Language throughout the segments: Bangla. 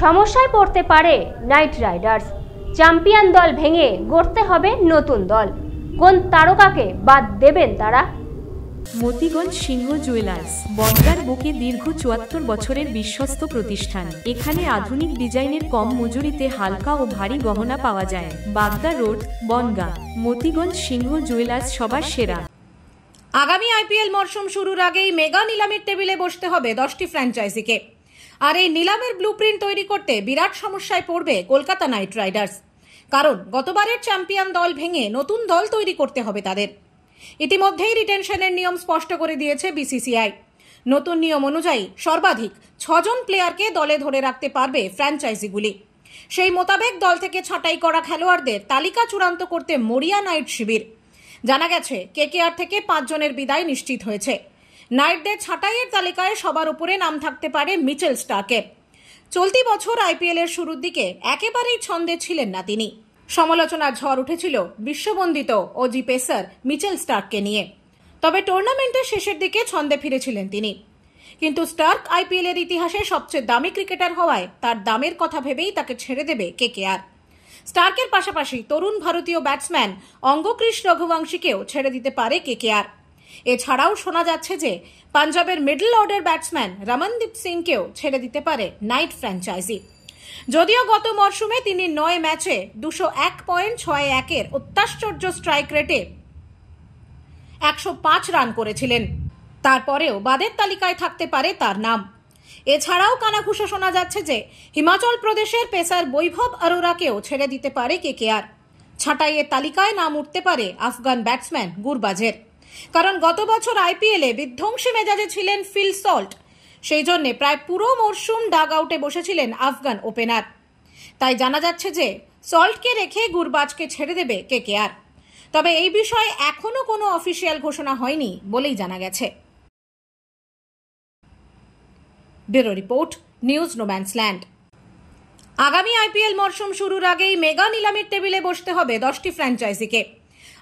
সমস্যায় পড়তে পারে নাইট রাইডার্স চ্যাম্পিয়ন দল ভেঙে গড়তে হবে নতুন দল কোন তারকাকে বাদ দেবেন তারা মতিগঞ্জ সিংহ জুয়েলার্স বনগার বুকে দীর্ঘ চুয়াত্তর বছরের বিশ্বস্ত প্রতিষ্ঠান এখানে আধুনিক ডিজাইনের কম মজুরিতে হালকা ও ভারী গহনা পাওয়া যায় বাগদা রোড বনগা মতিগঞ্জ সিংহ জুয়েলার্স সবার সেরা আগামী আইপিএল মরশুম শুরুর আগেই মেগা নিলামের টেবিলে বসতে হবে দশটি ফ্র্যাঞ্চাইজিকে আর এই নিলামের ব্লুপ্রিন্ট তৈরি করতে বিরাট সমস্যায় পড়বে কলকাতা নাইট রাইডার্স কারণ গতবারের চ্যাম্পিয়ন দল ভেঙে নতুন দল তৈরি করতে হবে তাদের ইতিমধ্যেই রিটেনশনের নিয়ম স্পষ্ট করে দিয়েছে বিসিসিআই নতুন নিয়ম অনুযায়ী সর্বাধিক ছজন প্লেয়ারকে দলে ধরে রাখতে পারবে ফ্র্যাঞ্চাইজিগুলি সেই মোতাবেক দল থেকে ছাঁটাই করা খেলোয়াড়দের তালিকা চূড়ান্ত করতে মরিয়া নাইট শিবির জানা গেছে কেকেআর থেকে পাঁচজনের বিদায় নিশ্চিত হয়েছে নাইটদের ছাঁটাইয়ের তালিকায় সবার উপরে নাম থাকতে পারে মিচেল স্টাকে চলতি বছর আইপিএলের শুরুর দিকে একেবারেই ছন্দে ছিলেন না তিনি সমালোচনার ঝড় উঠেছিল বিশ্ববন্দিত অজি পেসার মিচেল স্টার্ককে নিয়ে তবে টুর্নামেন্টের শেষের দিকে ছন্দে ফিরেছিলেন তিনি কিন্তু স্টার্ক আইপিএলের ইতিহাসে সবচেয়ে দামি ক্রিকেটার হওয়ায় তার দামের কথা ভেবেই তাকে ছেড়ে দেবে কেকেআর স্টার্কের পাশাপাশি তরুণ ভারতীয় ব্যাটসম্যান অঙ্গকৃষ রঘুবংশীকেও ছেড়ে দিতে পারে কেকেআর এছাড়াও শোনা যাচ্ছে যে পাঞ্জাবের মিডল অর্ডার ব্যাটসম্যান রমনদীপ সিংকেও ছেড়ে দিতে পারে নাইট ফ্র্যাঞ্চাইজি যদিও গত মরশুমে তিনি নয় ম্যাচে দুশো এক পয়েন্ট ছয় একের অত্যাশ্চর্য স্ট্রাইক রেটে একশো পাঁচ রান করেছিলেন তারপরেও বাদের তালিকায় থাকতে পারে তার নাম এছাড়াও কানাঘুষা শোনা যাচ্ছে যে হিমাচল প্রদেশের পেসার বৈভব আরোরাকেও ছেড়ে দিতে পারে কেকেআর ছাঁটাইয়ের তালিকায় নাম উঠতে পারে আফগান ব্যাটসম্যান গুরবাজের কারণ গত বছর আইপিএলে বিধ্বংসী মেজাজে ছিলেন ফিল সল্ট সেই জন্যে প্রায় পুরো মরশুম ডাগ আউটে বসেছিলেন আফগান ওপেনার তাই জানা যাচ্ছে যে সল্টকে রেখে গুরবাজকে ছেড়ে দেবে কেকেআর তবে এই বিষয়ে এখনও কোনো অফিসিয়াল ঘোষণা হয়নি বলেই জানা গেছে ব্যুরো রিপোর্ট নিউজ নোম্যান্সল্যান্ড আগামী আইপিএল মরশুম শুরুর আগেই মেগা নিলামের টেবিলে বসতে হবে দশটি ফ্র্যাঞ্চাইজিকে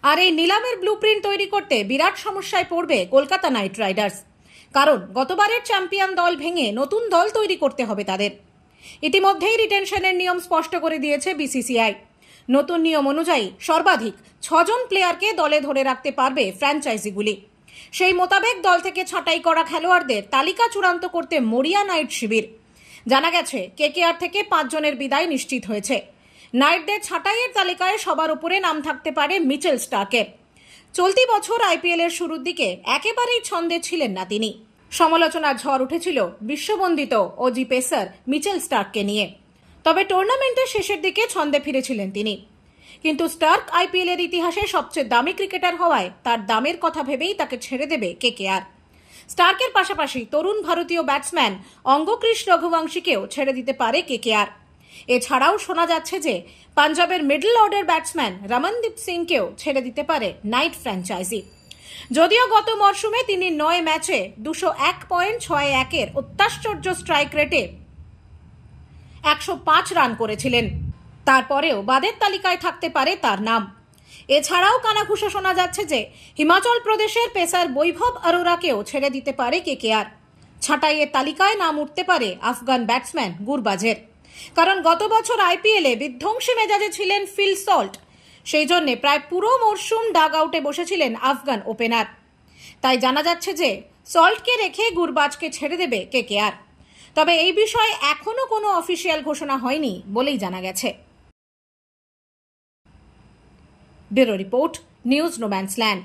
আর এই নিলামের ব্লুপ্রিন্ট তৈরি করতে বিরাট সমস্যায় পড়বে কলকাতা নাইট রাইডার্স কারণ গতবারের চ্যাম্পিয়ন দল ভেঙে নতুন দল তৈরি করতে হবে তাদের ইতিমধ্যেই রিটেনশনের নিয়ম স্পষ্ট করে দিয়েছে বিসিসিআই নতুন নিয়ম অনুযায়ী সর্বাধিক ছজন প্লেয়ারকে দলে ধরে রাখতে পারবে ফ্র্যাঞ্চাইজিগুলি সেই মোতাবেক দল থেকে ছাঁটাই করা খেলোয়াড়দের তালিকা চূড়ান্ত করতে মরিয়া নাইট শিবির জানা গেছে কেকেআর থেকে পাঁচজনের বিদায় নিশ্চিত হয়েছে নাইটদের ছাঁটাইয়ের তালিকায় সবার উপরে নাম থাকতে পারে মিচেল স্টাকের চলতি বছর আইপিএলের শুরুর দিকে একেবারেই ছন্দে ছিলেন না তিনি সমালোচনার ঝড় উঠেছিল বিশ্ববন্দিত অজি পেসার মিচেল স্টার্ককে নিয়ে তবে টুর্নামেন্টের শেষের দিকে ছন্দে ফিরেছিলেন তিনি কিন্তু স্টার্ক আইপিএলের ইতিহাসে সবচেয়ে দামি ক্রিকেটার হওয়ায় তার দামের কথা ভেবেই তাকে ছেড়ে দেবে কেকেআর স্টার্কের পাশাপাশি তরুণ ভারতীয় ব্যাটসম্যান অঙ্গকৃষ রঘুবংশীকেও ছেড়ে দিতে পারে কেকেআর এছাড়াও শোনা যাচ্ছে যে পাঞ্জাবের মিডল অর্ডার ব্যাটসম্যান রমনদীপ সিংকেও ছেড়ে দিতে পারে নাইট ফ্র্যাঞ্চাইজি যদিও গত মরশুমে তিনি নয় ম্যাচে দুশো এক পয়েন্ট ছয় একের অত্যাশ্চর্য স্ট্রাইক রেটে একশো পাঁচ রান করেছিলেন তারপরেও বাদের তালিকায় থাকতে পারে তার নাম এছাড়াও কানাঘুষা শোনা যাচ্ছে যে হিমাচল প্রদেশের পেসার বৈভব আরোরাকেও ছেড়ে দিতে পারে কেকেআর ছাঁটাইয়ের তালিকায় নাম উঠতে পারে আফগান ব্যাটসম্যান গুরবাজের কারণ গত বছর আইপিএলে বিধ্বংসী মেজাজে ছিলেন ফিল সল্ট সেই জন্যে প্রায় পুরো মরশুম ডাগ আউটে বসেছিলেন আফগান ওপেনার তাই জানা যাচ্ছে যে সল্টকে রেখে গুরবাজকে ছেড়ে দেবে কেকেআর তবে এই বিষয়ে এখনও কোনো অফিসিয়াল ঘোষণা হয়নি বলেই জানা গেছে bureau report news no man's land